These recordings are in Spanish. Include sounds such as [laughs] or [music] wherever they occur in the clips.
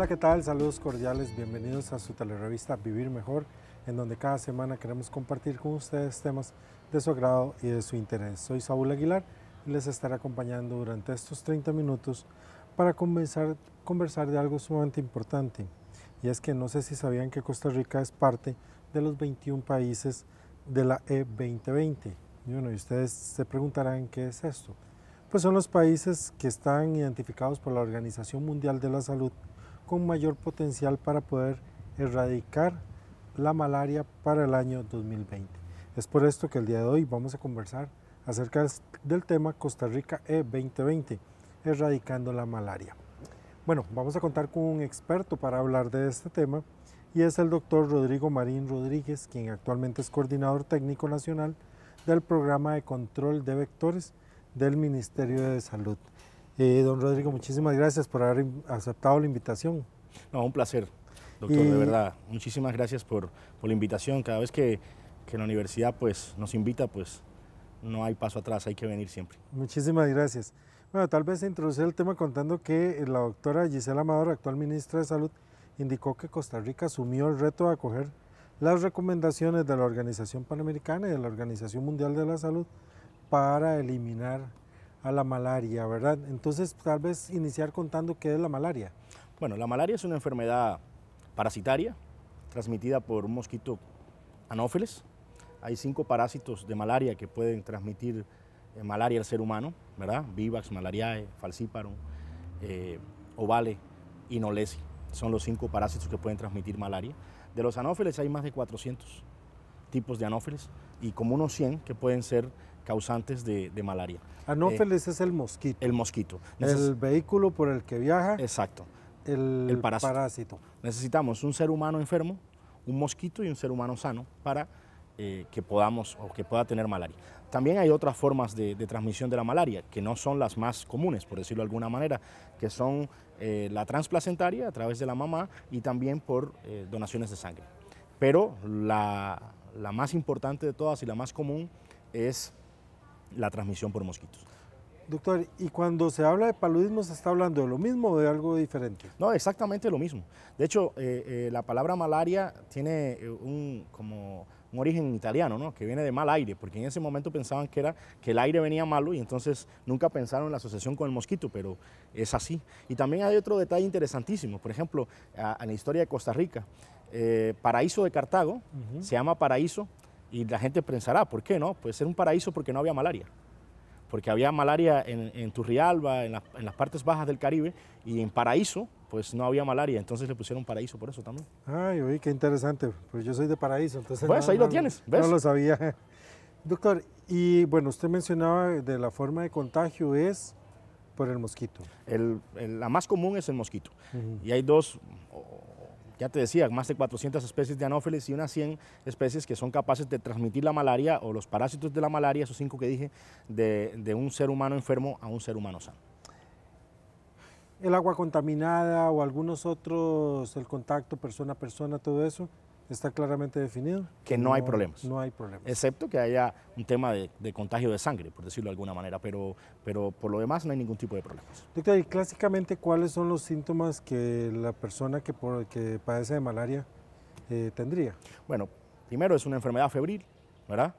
Hola, ¿qué tal? Saludos cordiales, bienvenidos a su telerevista Vivir Mejor, en donde cada semana queremos compartir con ustedes temas de su agrado y de su interés. Soy Saúl Aguilar y les estaré acompañando durante estos 30 minutos para comenzar conversar de algo sumamente importante. Y es que no sé si sabían que Costa Rica es parte de los 21 países de la E2020. Y bueno, y ustedes se preguntarán qué es esto. Pues son los países que están identificados por la Organización Mundial de la Salud con mayor potencial para poder erradicar la malaria para el año 2020. Es por esto que el día de hoy vamos a conversar acerca del tema Costa Rica E2020, erradicando la malaria. Bueno, vamos a contar con un experto para hablar de este tema y es el doctor Rodrigo Marín Rodríguez, quien actualmente es coordinador técnico nacional del programa de control de vectores del Ministerio de Salud. Eh, don Rodrigo, muchísimas gracias por haber aceptado la invitación. No, un placer, doctor, de verdad. Muchísimas gracias por, la invitación. Cada vez que, la universidad pues, nos invita, pues no hay paso atrás, hay que venir siempre. Muchísimas gracias. Bueno, tal vez introducir el tema contando que eh, la doctora Gisela Amador, actual ministra de Salud, indicó que Costa Rica asumió el reto de acoger las recomendaciones de la Organización Panamericana y de la Organización Mundial de la Salud para eliminar a la malaria, ¿verdad? Entonces, tal vez iniciar contando qué es la malaria. Bueno, la malaria es una enfermedad parasitaria transmitida por un mosquito anófeles. Hay cinco parásitos de malaria que pueden transmitir eh, malaria al ser humano, ¿verdad? Vivax, malariae, falciparum, eh, ovale y nolesi. Son los cinco parásitos que pueden transmitir malaria. De los anófeles hay más de 400 tipos de anófeles y como unos 100 que pueden ser causantes de, malaria. Anófeles eh, es el mosquito. El mosquito. el vehículo por el que viaja. Exacto. El, parásito. Necesitamos un ser humano enfermo, un mosquito y un ser humano sano para eh, que podamos o que pueda tener malaria. También hay otras formas de, transmisión de la malaria que no son las más comunes, por decirlo de alguna manera, que son eh, la transplacentaria a través de la mamá y también por donaciones de sangre. Pero la, la más importante de todas y la más común es la transmisión por mosquitos. Doctor, y cuando se habla de paludismo, ¿se está hablando de lo mismo o de algo diferente? No, exactamente lo mismo. De hecho, eh, eh, la palabra malaria tiene eh, un, como un origen italiano, ¿no? que viene de mal aire, porque en ese momento pensaban que, era, que el aire venía malo y entonces nunca pensaron en la asociación con el mosquito, pero es así. Y también hay otro detalle interesantísimo, por ejemplo, en la historia de Costa Rica, Paraíso de Cartago se llama Paraíso y la gente pensará, ¿por qué no? Puede ser un paraíso porque no había malaria. Porque había malaria en, en Turrialba, en, en las partes bajas del Caribe, y en Paraíso, pues no había malaria, entonces le pusieron paraíso por eso también. Ay, oye, qué interesante, pues yo soy de paraíso, entonces... Pues ahí lo tienes, No lo sabía. [laughs] Doctor, y bueno, usted mencionaba de la forma de contagio es por el mosquito. El, la más común es el mosquito, y hay dos, ya te decía, más de 400 especies de anófeles y unas 100 especies que son capaces de transmitir la malaria o los parásitos de la malaria, esos cinco que dije, de, de un ser humano enfermo a un ser humano sano. El agua contaminada o algunos otros, el contacto persona a persona, todo eso, Está claramente definido. Que no, hay problemas. No hay problemas. Excepto que haya un tema de, contagio de sangre, por decirlo de alguna manera, pero, pero por lo demás no hay ningún tipo de problemas. Doctor, y clásicamente, ¿cuáles son los síntomas que la persona que, por, que padece de malaria eh, tendría? Bueno, primero es una enfermedad febril, ¿verdad?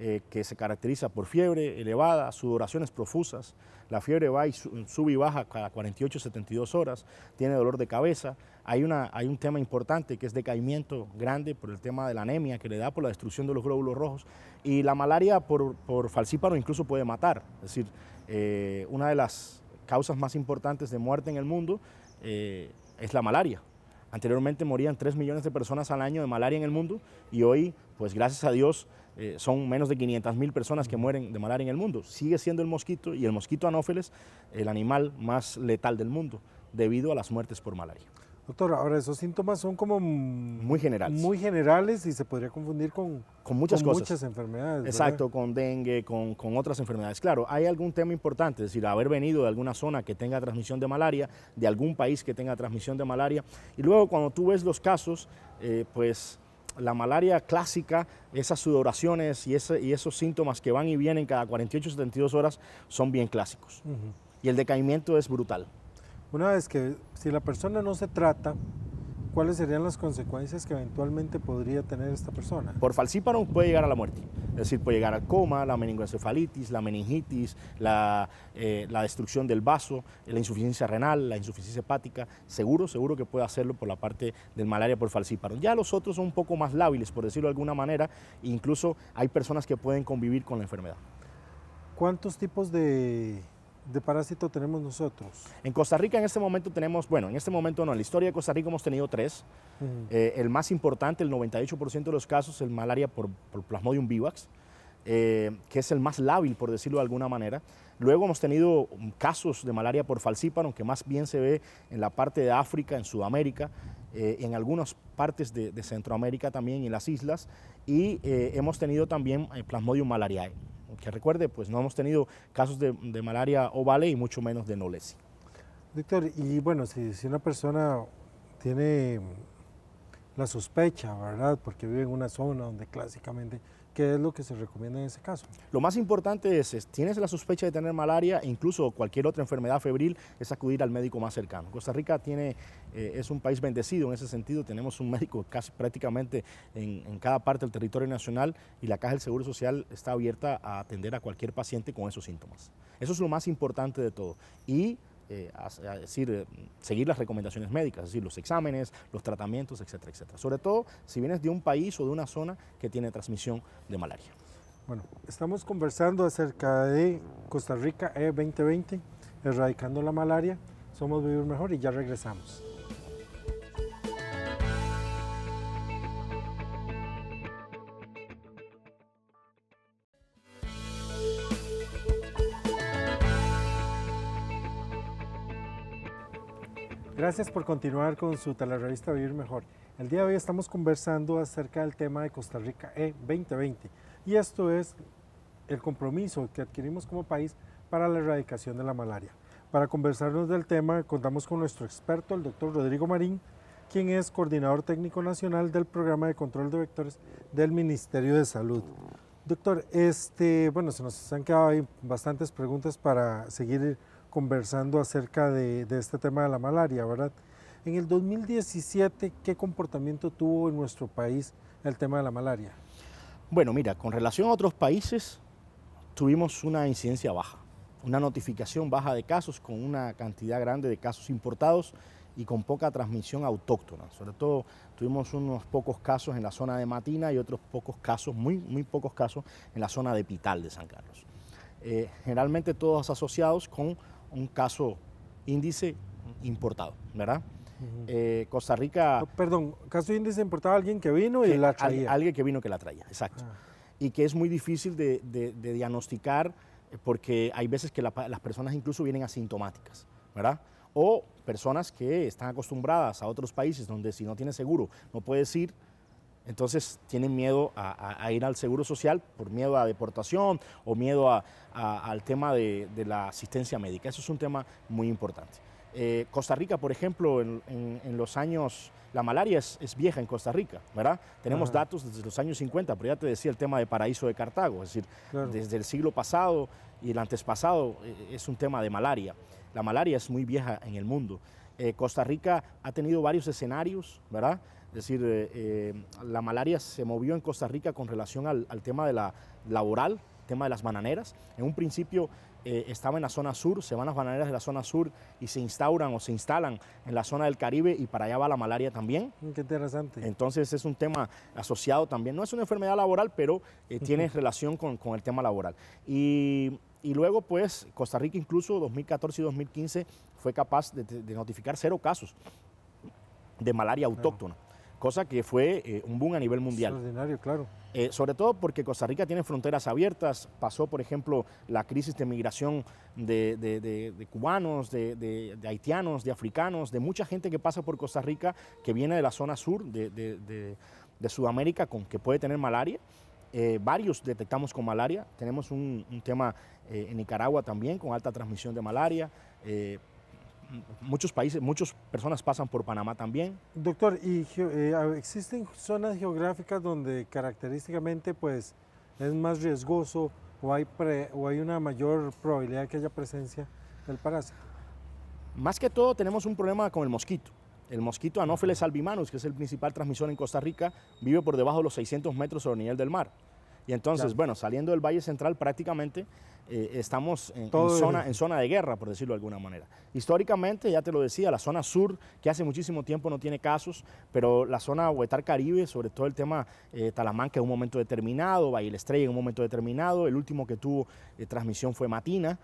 Eh, que se caracteriza por fiebre elevada, sudoraciones profusas, la fiebre va y sube y baja cada 48 72 horas, tiene dolor de cabeza, hay, una, hay un tema importante que es decaimiento grande por el tema de la anemia que le da por la destrucción de los glóbulos rojos y la malaria por, por falcíparo incluso puede matar, es decir, eh, una de las causas más importantes de muerte en el mundo eh, es la malaria. Anteriormente morían 3 millones de personas al año de malaria en el mundo y hoy, pues gracias a Dios, eh, son menos de 500.000 personas que mueren de malaria en el mundo. Sigue siendo el mosquito y el mosquito anófeles el animal más letal del mundo debido a las muertes por malaria. Doctor, ahora esos síntomas son como muy generales. Muy generales y se podría confundir con, muchas con muchas enfermedades. Exacto, con dengue, con, otras enfermedades. Claro, hay algún tema importante, es decir, haber venido de alguna zona que tenga transmisión de malaria, de algún país que tenga transmisión de malaria. Y luego cuando tú ves los casos, eh, pues la malaria clásica, esas sudoraciones y, ese, y, esos síntomas que van y vienen cada 48 72 horas son bien clásicos. Y el decaimiento es brutal. Una vez que si la persona no se trata, ¿cuáles serían las consecuencias que eventualmente podría tener esta persona? Por falciparum puede llegar a la muerte. Es decir, puede llegar al coma, la meningoencefalitis, la meningitis, eh, la, destrucción del vaso, la insuficiencia renal, la insuficiencia hepática. Seguro, seguro que puede hacerlo por la parte del malaria por falciparum. Ya los otros son un poco más lábiles, por decirlo de alguna manera. Incluso hay personas que pueden convivir con la enfermedad. ¿Cuántos tipos de de parásito tenemos nosotros? En Costa Rica en este momento tenemos, bueno, en este momento no, en la historia de Costa Rica hemos tenido tres. Eh, el más importante, el 98% de los casos, el malaria por, Plasmodium vivax, eh, que es el más lábil, por decirlo de alguna manera. Luego hemos tenido casos de malaria por falciparum, que más bien se ve en la parte de África, en Sudamérica, eh, en algunas partes de, de, Centroamérica también, en las islas. Y hemos tenido también Plasmodium malariae que recuerde, pues no hemos tenido casos de, malaria ovale y mucho menos de nolesi. Doctor, y bueno, si una persona tiene la sospecha, ¿verdad? Porque vive en una zona donde clásicamente ¿Qué es lo que se recomienda en ese caso? Lo más importante es, tienes la sospecha de tener malaria, e incluso cualquier otra enfermedad febril, es acudir al médico más cercano. Costa Rica tiene, eh, es un país bendecido en ese sentido, tenemos un médico casi prácticamente en, en, cada parte del territorio nacional y la Caja del Seguro Social está abierta a atender a cualquier paciente con esos síntomas. Eso es lo más importante de todo. Y eh, a, decir, eh, seguir las recomendaciones médicas, es decir, los exámenes, los tratamientos, etcétera, etcétera. Sobre todo si vienes de un país o de una zona que tiene transmisión de malaria. Bueno, estamos conversando acerca de Costa Rica E2020, erradicando la malaria. Somos Vivir Mejor y ya regresamos. Gracias por continuar con su telerevista Vivir Mejor. El día de hoy estamos conversando acerca del tema de Costa Rica E2020 y esto es el compromiso que adquirimos como país para la erradicación de la malaria. Para conversarnos del tema contamos con nuestro experto, el doctor Rodrigo Marín, quien es coordinador técnico nacional del programa de control de vectores del Ministerio de Salud. Doctor, este, bueno, se nos han quedado ahí bastantes preguntas para seguir conversando acerca de, este tema de la malaria, ¿verdad? En el 2017, ¿qué comportamiento tuvo en nuestro país el tema de la malaria? Bueno, mira, con relación a otros países, tuvimos una incidencia baja, una notificación baja de casos con una cantidad grande de casos importados y con poca transmisión autóctona. Sobre todo tuvimos unos pocos casos en la zona de Matina y otros pocos casos, muy, muy pocos casos, en la zona de Pital de San Carlos. Eh, generalmente todos asociados con un caso índice importado, ¿verdad? Eh, Costa Rica... Perdón, caso índice importado, alguien que vino y la traía. alguien que vino que la traía, exacto. Ah. Y que es muy difícil de, diagnosticar eh, porque hay veces que las personas incluso vienen asintomáticas, ¿verdad? O personas que están acostumbradas a otros países donde si no tienes seguro no puedes ir, entonces tienen miedo a, ir al seguro social por miedo a deportación o miedo al tema de, la asistencia médica. Eso es un tema muy importante. Eh, Costa Rica, por ejemplo, en, los años, la malaria es, vieja en Costa Rica, ¿verdad? Tenemos datos desde los años 50, pero ya te decía el tema de paraíso de Cartago, es decir, desde el siglo pasado y el antespasado eh, es un tema de malaria. La malaria es muy vieja en el mundo. Eh, Costa Rica ha tenido varios escenarios, ¿verdad? Es decir, eh, eh, la malaria se movió en Costa Rica con relación al, tema de la laboral, tema de las bananeras. En un principio eh, estaba en la zona sur, se van las bananeras de la zona sur y se instauran o se instalan en la zona del Caribe y para allá va la malaria también. Mm, qué interesante. Entonces es un tema asociado también. No es una enfermedad laboral, pero tiene relación con, el tema laboral. Y, luego, pues, Costa Rica incluso 2014 y 2015 fue capaz de, notificar cero casos de malaria autóctona cosa que fue eh, un boom a nivel mundial. Extraordinario, claro. Eh, sobre todo porque Costa Rica tiene fronteras abiertas, pasó por ejemplo la crisis de migración de, cubanos, de, haitianos, de africanos, de mucha gente que pasa por Costa Rica que viene de la zona sur de, Sudamérica con que puede tener malaria. Eh, varios detectamos con malaria, tenemos un tema en Nicaragua también con alta transmisión de malaria muchos países, muchas personas pasan por Panamá también. Doctor, eh, existen zonas geográficas donde característicamente pues, es más riesgoso o hay, o hay una mayor probabilidad que haya presencia del parásito? Más que todo tenemos un problema con el mosquito. El mosquito Anopheles albimanus, que es el principal transmisor en Costa Rica, vive por debajo de los 600 metros sobre el nivel del mar. Y entonces, bueno, saliendo del Valle Central prácticamente eh, estamos en, zona, de guerra, por decirlo de alguna manera. Históricamente, ya te lo decía, la zona sur, que hace muchísimo tiempo no tiene casos, pero la zona Huetar Caribe, sobre todo el tema eh, Talamanca en un momento determinado, Valle Estrella en un momento determinado, el último que tuvo eh, transmisión fue Matina.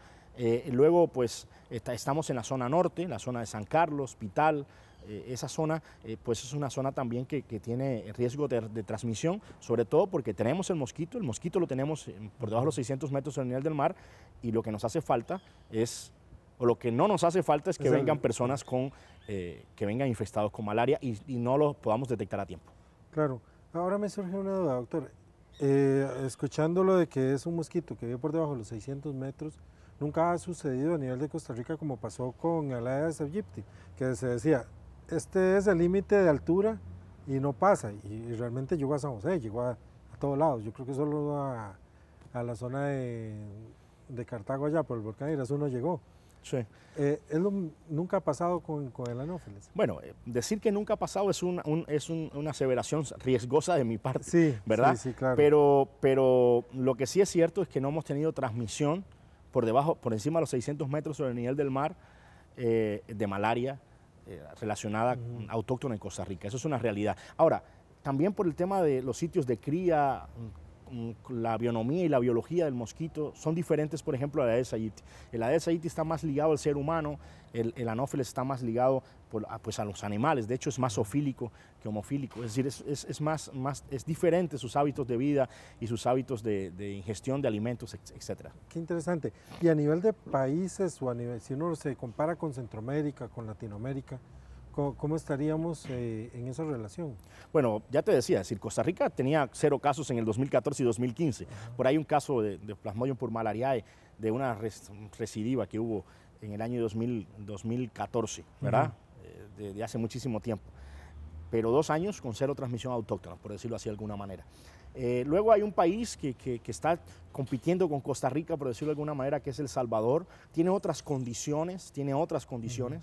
luego, pues, estamos en la zona norte, la zona de San Carlos, Pital, eh, esa zona eh, pues es una zona también que, tiene riesgo de, transmisión, sobre todo porque tenemos el mosquito, el mosquito lo tenemos eh, por debajo de los 600 metros del nivel del mar y lo que nos hace falta es, o lo que no nos hace falta es que vengan personas con, que vengan infestados con malaria y, no lo podamos detectar a tiempo. Claro, ahora me surge una duda, doctor. escuchando lo de que es un mosquito que vive por debajo de los 600 metros, nunca ha sucedido a nivel de Costa Rica como pasó con el de aegypti, que se decía, este es el límite de altura y no pasa. Y, realmente llegó a San José, llegó a, todos lados. Yo creo que solo a, la zona de, Cartago allá por el volcán Irazú no llegó. Sí. Eh, ¿es ¿Nunca ha pasado con, el anófeles? Bueno, eh, decir que nunca ha pasado es, una, es una aseveración riesgosa de mi parte, sí, ¿verdad? Sí, sí, claro. Pero, pero lo que sí es cierto es que no hemos tenido transmisión por debajo, por encima de los 600 metros sobre el nivel del mar eh, de malaria, eh, relacionada autóctona en Costa Rica. Eso es una realidad. Ahora, también por el tema de los sitios de cría mm, Mm, la bionomía y la biología del mosquito son diferentes, por ejemplo, a la de aegypti. El Aedes aegypti está más ligado al ser humano, el, el está más ligado pues, a, los animales, de hecho es más zoofílico que homofílico, es decir, es, es, más, diferente sus hábitos de vida y sus hábitos de, ingestión de alimentos, etc. Qué interesante. Y a nivel de países, nivel, si uno se compara con Centroamérica, con Latinoamérica, ¿Cómo, estaríamos eh, en esa relación? Bueno, ya te decía, decir, Costa Rica tenía cero casos en el 2014 y 2015. Por ahí un caso de, de por malaria de una recidiva que hubo en el año 2000, 2014, ¿verdad? Eh, de, hace muchísimo tiempo pero dos años con cero transmisión autóctona, por decirlo así de alguna manera. Eh, luego hay un país que, está compitiendo con Costa Rica, por decirlo de alguna manera, que es El Salvador. Tiene otras condiciones, tiene otras condiciones.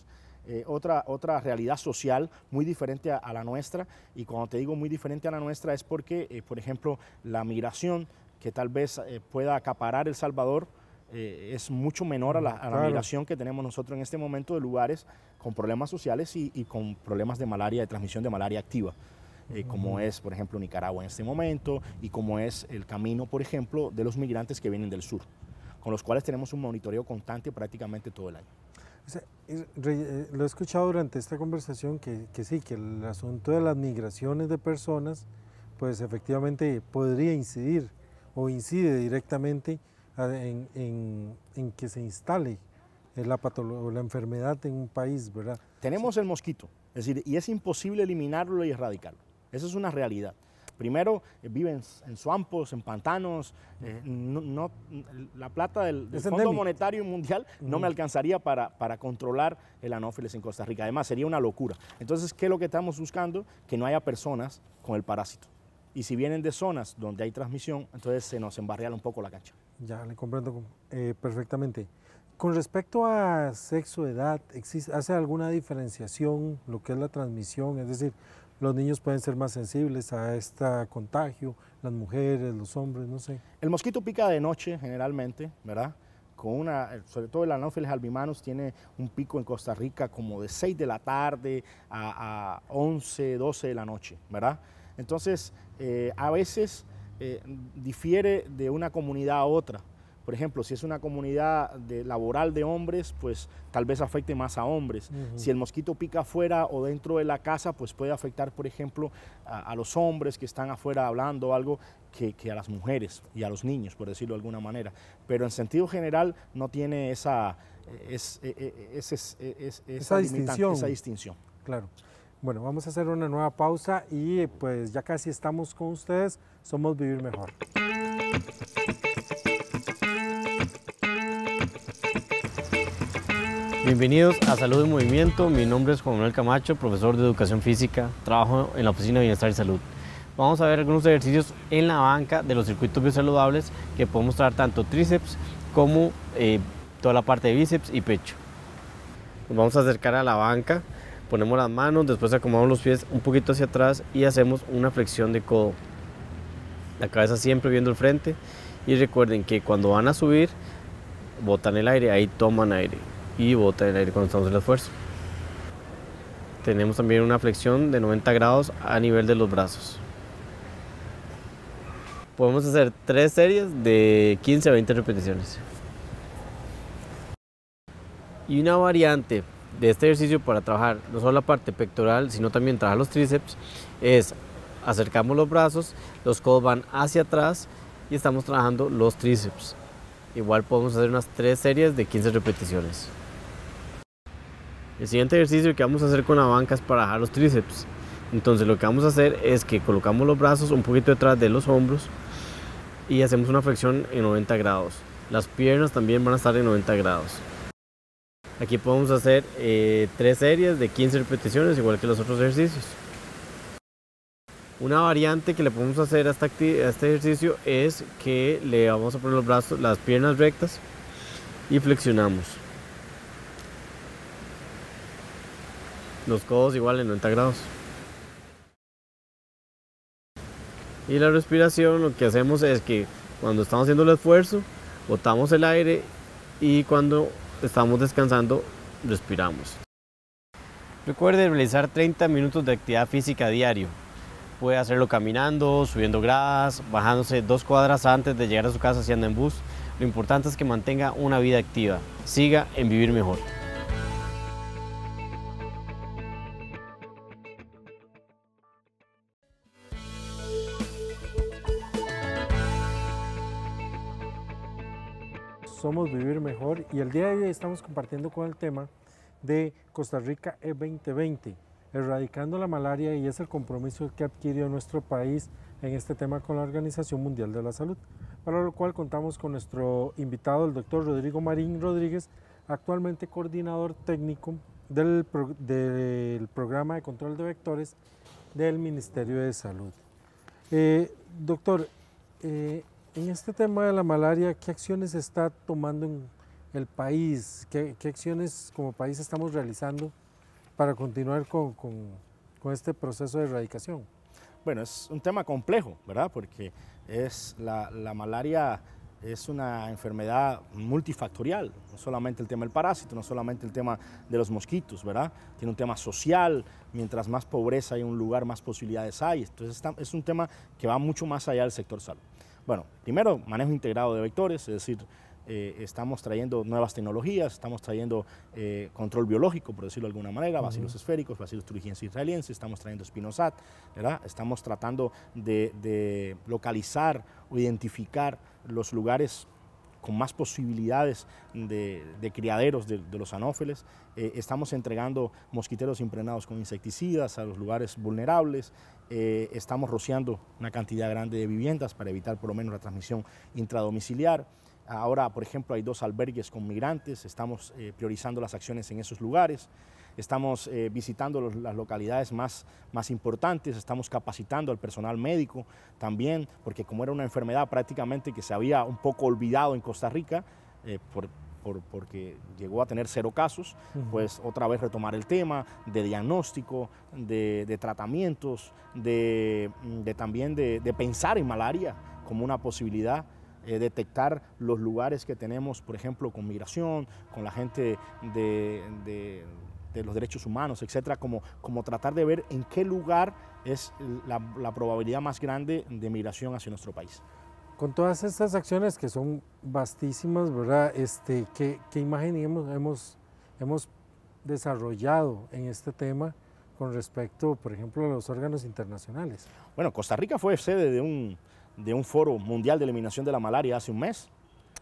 Eh, otra, otra realidad social muy diferente a, la nuestra. Y cuando te digo muy diferente a la nuestra es porque, eh, por ejemplo, la migración que tal vez eh, pueda acaparar El Salvador es mucho menor a la, migración que tenemos nosotros en este momento de lugares con problemas sociales y, con problemas de malaria, de transmisión de malaria activa. como es, por ejemplo, Nicaragua en este momento y como es el camino, por ejemplo, de los migrantes que vienen del sur, con los cuales tenemos un monitoreo constante prácticamente todo el año. Eh, lo he escuchado durante esta conversación que, sí, que el asunto de las migraciones de personas, pues efectivamente podría incidir o incide directamente en, que se instale la, la enfermedad en un país, ¿verdad? Tenemos el mosquito, es decir, y es imposible eliminarlo y erradicarlo. Esa es una realidad. Primero, eh, viven en, swampos, en pantanos. Eh, no, la plata del, del Fondo Monetario Mundial no me alcanzaría para, para controlar el anófilis en Costa Rica. Además, sería una locura. Entonces, ¿qué es lo que estamos buscando? Que no haya personas con el parásito. Y si vienen de zonas donde hay transmisión, entonces se nos embarreala un poco la cancha. Ya, le comprendo eh, perfectamente. Con respecto a sexo, edad, ¿existe, ¿hace alguna diferenciación lo que es la transmisión? Es decir, los niños pueden ser más sensibles a este contagio, las mujeres, los hombres, no sé. El mosquito pica de noche generalmente, ¿verdad? Con una, sobre todo el Anopheles albimanus tiene un pico en Costa Rica como de 6 de la tarde a, 11, 12 de la noche, ¿verdad? Entonces, eh, a veces eh, difiere de una comunidad a otra, por ejemplo, si es una comunidad laboral de hombres, pues tal vez afecte más a hombres. Si el mosquito pica afuera o dentro de la casa, pues puede afectar, por ejemplo, a, los hombres que están afuera hablando algo que, a las mujeres y a los niños, por decirlo de alguna manera. Pero en sentido general no tiene esa, e, e, e, esa, distinción. esa distinción. Claro. Bueno, vamos a hacer una nueva pausa y pues ya casi estamos con ustedes. Somos Vivir Mejor. Bienvenidos a Salud en Movimiento. Mi nombre es Juan Manuel Camacho, profesor de Educación Física. Trabajo en la Oficina de Bienestar y Salud. Vamos a ver algunos ejercicios en la banca de los circuitos biosaludables que podemos traer tanto tríceps como eh, toda la parte de bíceps y pecho. Nos vamos a acercar a la banca, ponemos las manos, después acomodamos los pies un poquito hacia atrás y hacemos una flexión de codo. La cabeza siempre viendo el frente y recuerden que cuando van a subir, botan el aire, ahí toman aire y bota el aire cuando estamos en el esfuerzo. Tenemos también una flexión de 90 grados a nivel de los brazos. Podemos hacer tres series de 15 a 20 repeticiones. Y una variante de este ejercicio para trabajar no solo la parte pectoral, sino también trabajar los tríceps, es acercamos los brazos, los codos van hacia atrás y estamos trabajando los tríceps. Igual podemos hacer unas tres series de 15 repeticiones. El siguiente ejercicio que vamos a hacer con la banca es para bajar los tríceps. Entonces lo que vamos a hacer es que colocamos los brazos un poquito detrás de los hombros y hacemos una flexión en 90 grados. Las piernas también van a estar en 90 grados. Aquí podemos hacer eh, tres series de 15 repeticiones, igual que los otros ejercicios. Una variante que le podemos hacer a, este ejercicio es que le vamos a poner los brazos, las piernas rectas y flexionamos. los codos igual en 90 grados. Y la respiración lo que hacemos es que cuando estamos haciendo el esfuerzo, botamos el aire y cuando estamos descansando, respiramos. Recuerde realizar 30 minutos de actividad física diario. Puede hacerlo caminando, subiendo gradas, bajándose dos cuadras antes de llegar a su casa si anda en bus. Lo importante es que mantenga una vida activa. Siga en vivir mejor. somos Vivir Mejor y el día de hoy estamos compartiendo con el tema de Costa Rica E2020, erradicando la malaria y es el compromiso que adquirió nuestro país en este tema con la Organización Mundial de la Salud, para lo cual contamos con nuestro invitado, el doctor Rodrigo Marín Rodríguez, actualmente coordinador técnico del, programa de control de vectores del Ministerio de Salud. Eh, doctor, eh, en este tema de la malaria, ¿qué acciones está tomando en el país? ¿Qué, acciones como país estamos realizando para continuar con, este proceso de erradicación? Bueno, es un tema complejo, ¿verdad? Porque es la, malaria es una enfermedad multifactorial, no solamente el tema del parásito, no solamente el tema de los mosquitos, ¿verdad? Tiene un tema social, mientras más pobreza hay en un lugar, más posibilidades hay. Entonces es un tema que va mucho más allá del sector salud. Bueno, primero, manejo integrado de vectores, es decir, eh, estamos trayendo nuevas tecnologías, estamos trayendo eh, control biológico, por decirlo de alguna manera, bacilos esféricos, bacilos turigensis israelienses, estamos trayendo Spinosat, estamos tratando de, de localizar o identificar los lugares con más posibilidades de, criaderos de, los anófeles. Eh, estamos entregando mosquiteros impregnados con insecticidas a los lugares vulnerables. Eh, estamos rociando una cantidad grande de viviendas para evitar por lo menos la transmisión intradomiciliar. Ahora, por ejemplo, hay dos albergues con migrantes, estamos eh, priorizando las acciones en esos lugares estamos eh, visitando las localidades más, más importantes, estamos capacitando al personal médico también, porque como era una enfermedad prácticamente que se había un poco olvidado en Costa Rica, eh, porque llegó a tener cero casos, pues otra vez retomar el tema de diagnóstico, de, tratamientos, de, también de, pensar en malaria como una posibilidad. Eh, detectar los lugares que tenemos, por ejemplo, con migración, con la gente de, de los derechos humanos, etcétera, como, como tratar de ver en qué lugar es la, probabilidad más grande de migración hacia nuestro país. Con todas estas acciones que son vastísimas, ¿verdad? Este, ¿qué, qué imagen hemos, hemos, hemos desarrollado en este tema con respecto, por ejemplo, a los órganos internacionales? Bueno, Costa Rica fue sede de de un foro mundial de eliminación de la malaria hace un mes.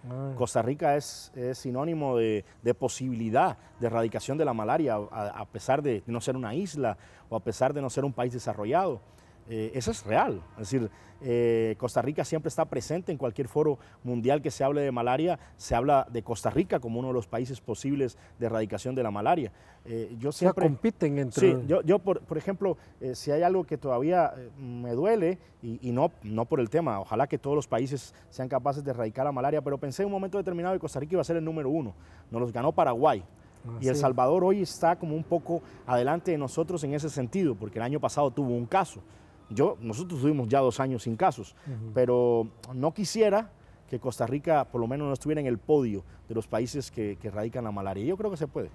Ah. Costa Rica es, sinónimo de, posibilidad de erradicación de la malaria, a pesar de no ser una isla o a pesar de no ser un país desarrollado. Eh, eso es real. Es decir, eh, Costa Rica siempre está presente en cualquier foro mundial que se hable de malaria. Se habla de Costa Rica como uno de los países posibles de erradicación de la malaria. Eh, yo compiten entre... Sí, yo, yo por, ejemplo, si hay algo que todavía me duele, y, no, no por el tema, ojalá que todos los países sean capaces de erradicar la malaria, pero pensé en un momento determinado que Costa Rica iba a ser el número uno. Nos los ganó Paraguay. Ah, y El Salvador hoy está como un poco adelante de nosotros en ese sentido, porque el año pasado tuvo un caso. Yo, nosotros tuvimos ya dos años sin casos, pero no quisiera que Costa Rica por lo menos no estuviera en el podio de los países que, que radican la malaria. Yo creo que se puede.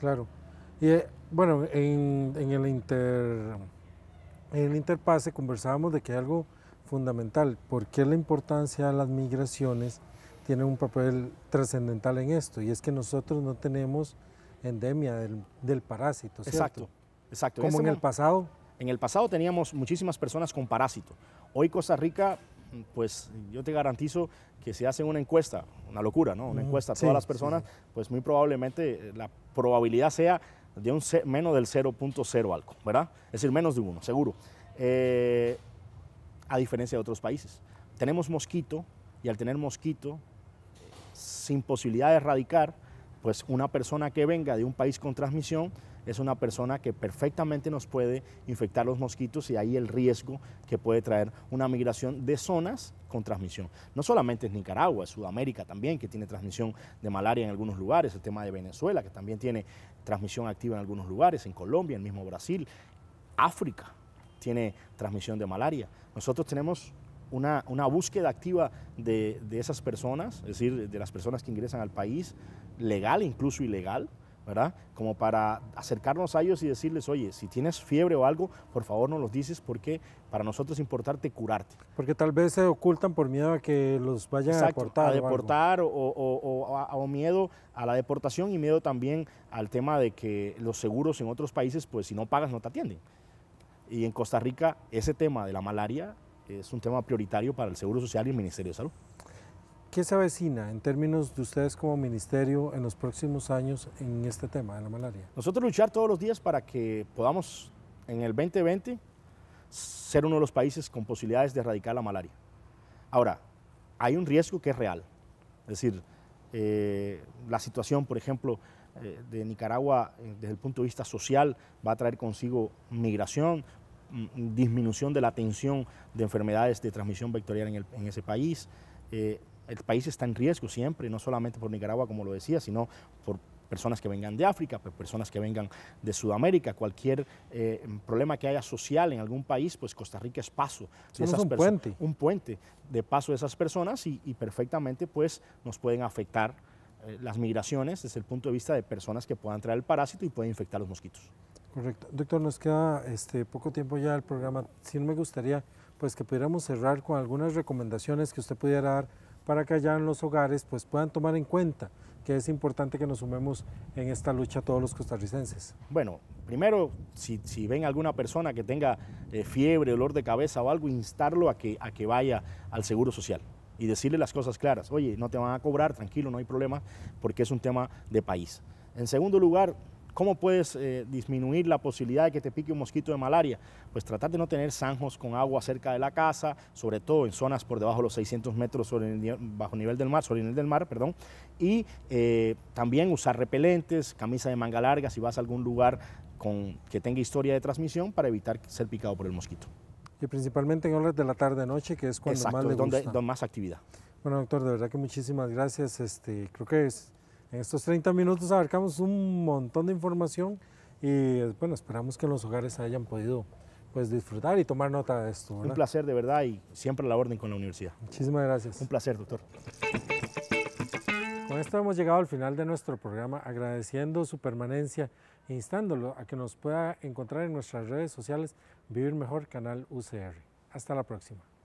Claro. Y eh, bueno, en, el inter, en el interpase conversábamos de que hay algo fundamental, porque la importancia de las migraciones tiene un papel trascendental en esto, y es que nosotros no tenemos endemia del, del parásito, ¿cierto? Exacto, exacto. Como en el pasado, en el pasado teníamos muchísimas personas con parásito. Hoy Costa Rica, pues yo te garantizo que si hacen una encuesta, una locura, ¿no? Una encuesta a todas las personas, pues muy probablemente la probabilidad sea de un menos del 0.0 algo, ¿verdad? Es decir, menos de uno, seguro. Eh, a diferencia de otros países. Tenemos mosquito y al tener mosquito, sin posibilidad de erradicar, pues una persona que venga de un país con transmisión, es una persona que perfectamente nos puede infectar los mosquitos y ahí el riesgo que puede traer una migración de zonas con transmisión. No solamente es Nicaragua, es Sudamérica también, que tiene transmisión de malaria en algunos lugares, el tema de Venezuela, que también tiene transmisión activa en algunos lugares, en Colombia, en mismo Brasil, África tiene transmisión de malaria. Nosotros tenemos una, búsqueda activa de, de esas personas, es decir, de las personas que ingresan al país, legal, e incluso ilegal, ¿verdad? Como para acercarnos a ellos y decirles, oye, si tienes fiebre o algo, por favor no los dices porque para nosotros es importante curarte. Porque tal vez se ocultan por miedo a que los vayan a deportar. A deportar o, o miedo a la deportación y miedo también al tema de que los seguros en otros países, pues si no pagas no te atienden. Y en Costa Rica ese tema de la malaria es un tema prioritario para el Seguro Social y el Ministerio de Salud. ¿Qué se avecina en términos de ustedes como ministerio en los próximos años en este tema de la malaria? Nosotros luchar todos los días para que podamos en el 2020 ser uno de los países con posibilidades de erradicar la malaria. Ahora, hay un riesgo que es real. Es decir, eh, la situación, por ejemplo, eh, de Nicaragua eh, desde el punto de vista social va a traer consigo migración, mm, disminución de la atención de enfermedades de transmisión vectorial en, ese país el país está en riesgo siempre, no solamente por Nicaragua, como lo decía, sino por personas que vengan de África, por personas que vengan de Sudamérica, cualquier eh, problema que haya social en algún país, pues Costa Rica es paso Es un puente. Un puente de paso de esas personas y, perfectamente pues nos pueden afectar eh, las migraciones desde el punto de vista de personas que puedan traer el parásito y pueden infectar los mosquitos. Correcto. Doctor, nos queda este, poco tiempo ya el programa. Si no me gustaría pues que pudiéramos cerrar con algunas recomendaciones que usted pudiera dar para que allá en los hogares pues, puedan tomar en cuenta que es importante que nos sumemos en esta lucha todos los costarricenses? Bueno, primero, si, si ven alguna persona que tenga eh, fiebre, dolor de cabeza o algo, instarlo a que, a que vaya al Seguro Social y decirle las cosas claras. Oye, no te van a cobrar, tranquilo, no hay problema, porque es un tema de país. En segundo lugar, ¿Cómo puedes eh, disminuir la posibilidad de que te pique un mosquito de malaria? Pues tratar de no tener zanjos con agua cerca de la casa, sobre todo en zonas por debajo de los 600 metros sobre bajo nivel del mar, sobre el nivel del mar, perdón, y eh, también usar repelentes, camisa de manga larga si vas a algún lugar con, que tenga historia de transmisión para evitar ser picado por el mosquito. Y principalmente en horas de la tarde-noche, que es cuando más le donde más actividad. Bueno, doctor, de verdad que muchísimas gracias. Este, creo que es, en estos 30 minutos abarcamos un montón de información y bueno, esperamos que los hogares hayan podido pues disfrutar y tomar nota de esto. Un placer de verdad y siempre a la orden con la universidad. Muchísimas gracias. Un placer, doctor. Con esto hemos llegado al final de nuestro programa, agradeciendo su permanencia e instándolo a que nos pueda encontrar en nuestras redes sociales Vivir Mejor Canal UCR. Hasta la próxima.